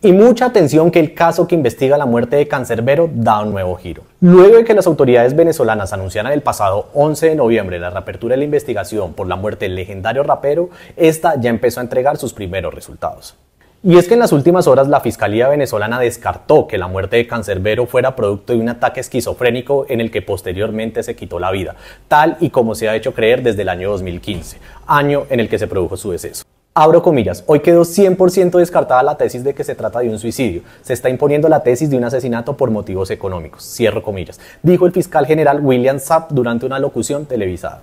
Y mucha atención que el caso que investiga la muerte de Cancerbero da un nuevo giro. Luego de que las autoridades venezolanas anunciaran el pasado 11 de noviembre la reapertura de la investigación por la muerte del legendario rapero, esta ya empezó a entregar sus primeros resultados. Y es que en las últimas horas la Fiscalía venezolana descartó que la muerte de Cancerbero fuera producto de un ataque esquizofrénico en el que posteriormente se quitó la vida, tal y como se ha hecho creer desde el año 2015, año en el que se produjo su deceso. Abro comillas, hoy quedó 100% descartada la tesis de que se trata de un suicidio. Se está imponiendo la tesis de un asesinato por motivos económicos. Cierro comillas. Dijo el fiscal general William Sapp durante una locución televisada.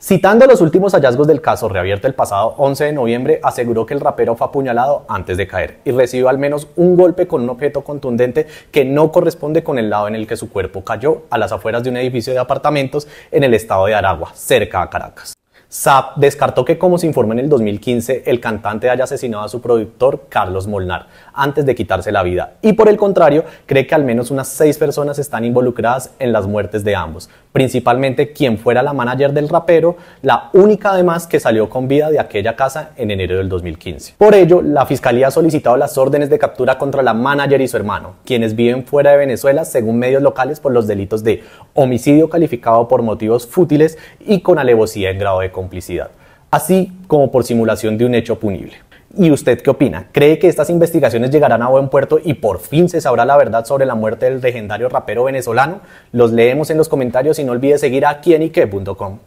Citando los últimos hallazgos del caso reabierto el pasado 11 de noviembre, aseguró que el rapero fue apuñalado antes de caer y recibió al menos un golpe con un objeto contundente que no corresponde con el lado en el que su cuerpo cayó a las afueras de un edificio de apartamentos en el estado de Aragua, cerca a Caracas. SAP descartó que, como se informó en el 2015, el cantante haya asesinado a su productor Carlos Molnar antes de quitarse la vida y, por el contrario, cree que al menos unas seis personas están involucradas en las muertes de ambos, principalmente quien fuera la manager del rapero, la única además que salió con vida de aquella casa en enero del 2015. Por ello, la fiscalía ha solicitado las órdenes de captura contra la manager y su hermano, quienes viven fuera de Venezuela según medios locales por los delitos de homicidio calificado por motivos fútiles y con alevosía en grado de complicidad, así como por simulación de un hecho punible. ¿Y usted qué opina? ¿Cree que estas investigaciones llegarán a buen puerto y por fin se sabrá la verdad sobre la muerte del legendario rapero venezolano? Los leemos en los comentarios y no olvide seguir a quienyque.com.